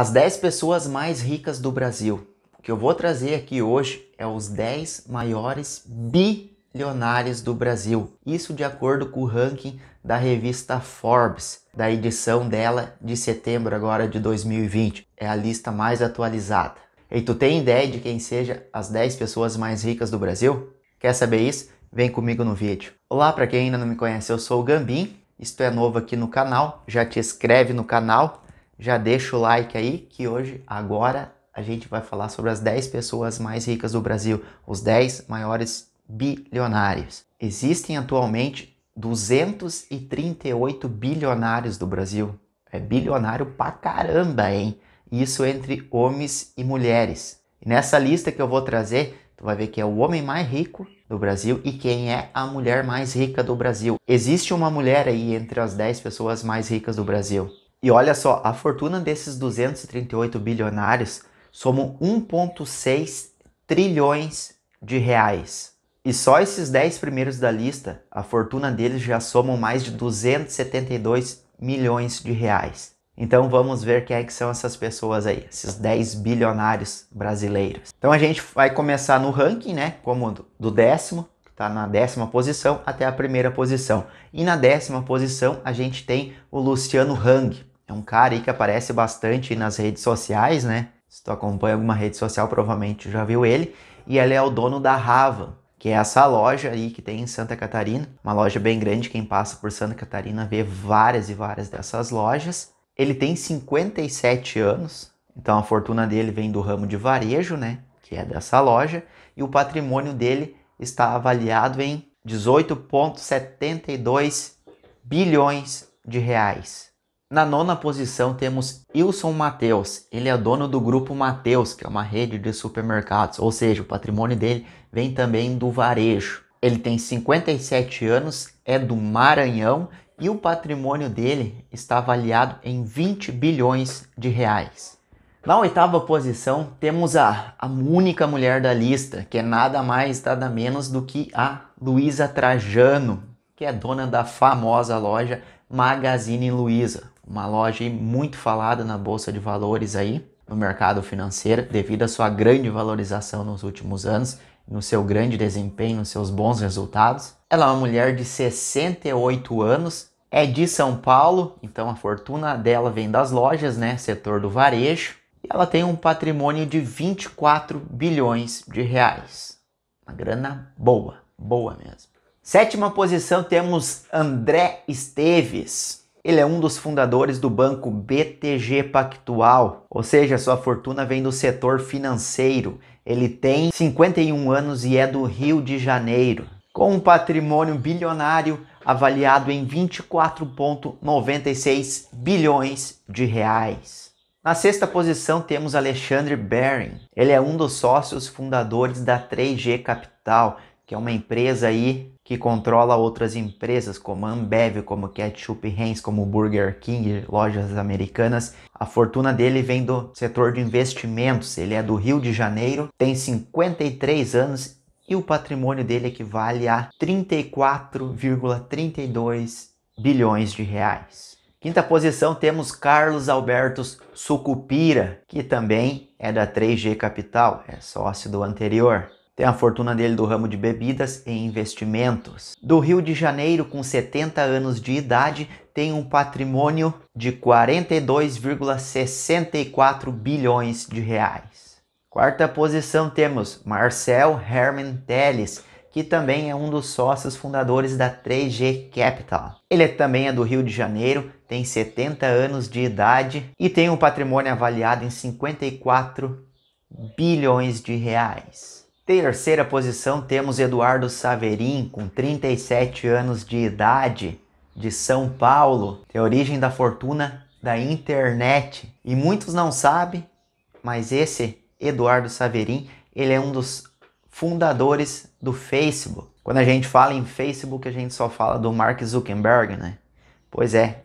As 10 pessoas mais ricas do Brasil. O que eu vou trazer aqui hoje é os 10 maiores bilionários do Brasil. Isso de acordo com o ranking da revista Forbes, da edição dela de setembro agora de 2020. É a lista mais atualizada. E tu tem ideia de quem seja as 10 pessoas mais ricas do Brasil? Quer saber isso? Vem comigo no vídeo. Olá, para quem ainda não me conhece, eu sou o Gambim. Isto é novo aqui no canal, já te inscreve no canal já deixa o like aí que hoje, agora, a gente vai falar sobre as 10 pessoas mais ricas do Brasil, os 10 maiores bilionários. Existem atualmente 238 bilionários do Brasil. É bilionário pra caramba, hein? Isso entre homens e mulheres. E nessa lista que eu vou trazer, tu vai ver que é o homem mais rico do Brasil e quem é a mulher mais rica do Brasil. Existe uma mulher aí entre as 10 pessoas mais ricas do Brasil. E olha só, a fortuna desses 238 bilionários soma 1,6 trilhões de reais. E só esses 10 primeiros da lista, a fortuna deles já somam mais de 272 milhões de reais. Então vamos ver quem é que são essas pessoas aí, esses 10 bilionários brasileiros. Então a gente vai começar no ranking, né? Como do décimo, que está na décima posição, até a primeira posição. E na décima posição a gente tem o Luciano Hang, é um cara aí que aparece bastante nas redes sociais, né? Se tu acompanha alguma rede social, provavelmente já viu ele. E ele é o dono da Ravan, que é essa loja aí que tem em Santa Catarina. Uma loja bem grande, quem passa por Santa Catarina vê várias e várias dessas lojas. Ele tem 57 anos, então a fortuna dele vem do ramo de varejo, né? Que é dessa loja. E o patrimônio dele está avaliado em 18,72 bilhões de reais. Na nona posição temos Wilson Mateus. Ele é dono do grupo Mateus, que é uma rede de supermercados, ou seja, o patrimônio dele vem também do varejo. Ele tem 57 anos, é do Maranhão e o patrimônio dele está avaliado em 20 bilhões de reais. Na oitava posição temos a, a única mulher da lista, que é nada mais nada menos do que a Luísa Trajano, que é dona da famosa loja Magazine Luiza uma loja muito falada na bolsa de valores aí, no mercado financeiro, devido à sua grande valorização nos últimos anos, no seu grande desempenho, nos seus bons resultados. Ela é uma mulher de 68 anos, é de São Paulo, então a fortuna dela vem das lojas, né, setor do varejo, e ela tem um patrimônio de 24 bilhões de reais. Uma grana boa, boa mesmo. Sétima posição temos André Esteves. Ele é um dos fundadores do banco BTG Pactual, ou seja, sua fortuna vem do setor financeiro. Ele tem 51 anos e é do Rio de Janeiro. Com um patrimônio bilionário avaliado em 24,96 bilhões de reais. Na sexta posição temos Alexandre Bering. Ele é um dos sócios fundadores da 3G Capital, que é uma empresa aí que controla outras empresas como Ambev, como Ketchup Hens, como Burger King, lojas americanas. A fortuna dele vem do setor de investimentos. Ele é do Rio de Janeiro, tem 53 anos e o patrimônio dele equivale a 34,32 bilhões de reais. Quinta posição temos Carlos Albertos Sucupira, que também é da 3G Capital, é sócio do anterior tem a fortuna dele do ramo de bebidas e investimentos. Do Rio de Janeiro, com 70 anos de idade, tem um patrimônio de 42,64 bilhões de reais. Quarta posição temos Marcel Herman Telles, que também é um dos sócios fundadores da 3G Capital. Ele é também é do Rio de Janeiro, tem 70 anos de idade e tem um patrimônio avaliado em 54 bilhões de reais. Terceira posição temos Eduardo Saverin, com 37 anos de idade, de São Paulo. Tem origem da fortuna da internet. E muitos não sabem, mas esse Eduardo Saverin, ele é um dos fundadores do Facebook. Quando a gente fala em Facebook, a gente só fala do Mark Zuckerberg, né? Pois é,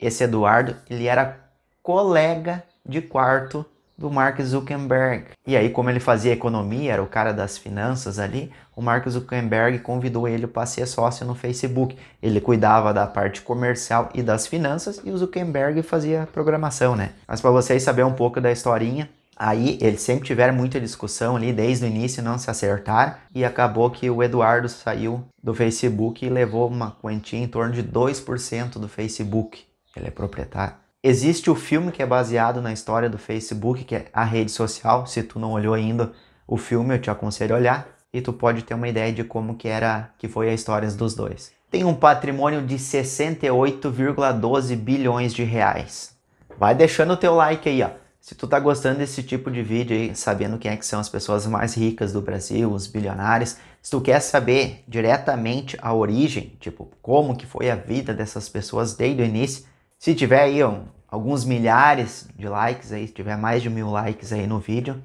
esse Eduardo, ele era colega de quarto do Mark Zuckerberg. E aí, como ele fazia economia, era o cara das finanças ali, o Mark Zuckerberg convidou ele para ser sócio no Facebook. Ele cuidava da parte comercial e das finanças e o Zuckerberg fazia programação, né? Mas para vocês saberem um pouco da historinha, Aí eles sempre tiveram muita discussão ali desde o início, não se acertaram e acabou que o Eduardo saiu do Facebook e levou uma quantia em torno de 2% do Facebook. Ele é proprietário. Existe o filme que é baseado na história do Facebook, que é a rede social. Se tu não olhou ainda o filme, eu te aconselho a olhar. E tu pode ter uma ideia de como que era, que foi a história dos dois. Tem um patrimônio de 68,12 bilhões de reais. Vai deixando o teu like aí, ó. Se tu tá gostando desse tipo de vídeo aí, sabendo quem é que são as pessoas mais ricas do Brasil, os bilionários, se tu quer saber diretamente a origem, tipo, como que foi a vida dessas pessoas desde o início, se tiver aí ó, alguns milhares de likes aí, se tiver mais de mil likes aí no vídeo,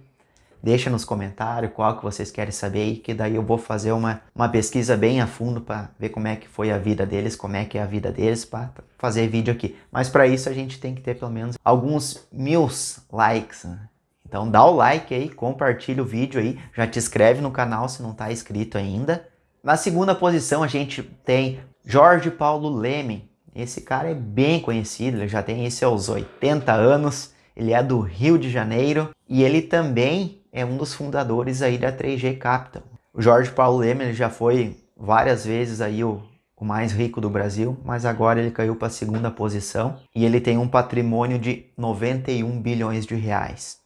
deixa nos comentários qual que vocês querem saber aí, que daí eu vou fazer uma, uma pesquisa bem a fundo para ver como é que foi a vida deles, como é que é a vida deles para fazer vídeo aqui. Mas para isso a gente tem que ter pelo menos alguns mil likes. Né? Então dá o like aí, compartilha o vídeo aí, já te inscreve no canal se não está inscrito ainda. Na segunda posição a gente tem Jorge Paulo Leme, esse cara é bem conhecido, ele já tem isso aos 80 anos, ele é do Rio de Janeiro e ele também é um dos fundadores aí da 3G Capital. O Jorge Paulo Lema ele já foi várias vezes aí o, o mais rico do Brasil, mas agora ele caiu para a segunda posição e ele tem um patrimônio de 91 bilhões de reais.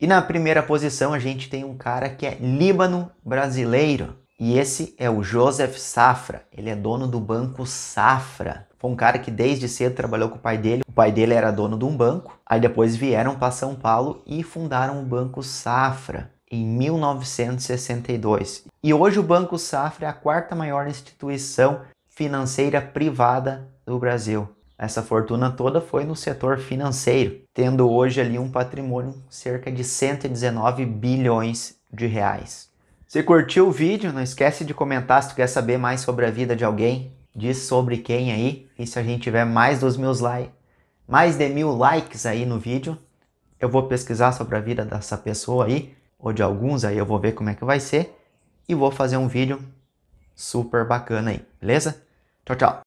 E na primeira posição a gente tem um cara que é líbano brasileiro, e esse é o Joseph Safra, ele é dono do Banco Safra. Foi um cara que desde cedo trabalhou com o pai dele. O pai dele era dono de um banco, aí depois vieram para São Paulo e fundaram o Banco Safra em 1962. E hoje o Banco Safra é a quarta maior instituição financeira privada do Brasil. Essa fortuna toda foi no setor financeiro, tendo hoje ali um patrimônio cerca de 119 bilhões de reais. Se curtiu o vídeo, não esquece de comentar se tu quer saber mais sobre a vida de alguém. Diz sobre quem aí. E se a gente tiver mais dos meus likes, mais de mil likes aí no vídeo, eu vou pesquisar sobre a vida dessa pessoa aí, ou de alguns aí, eu vou ver como é que vai ser. E vou fazer um vídeo super bacana aí, beleza? Tchau, tchau!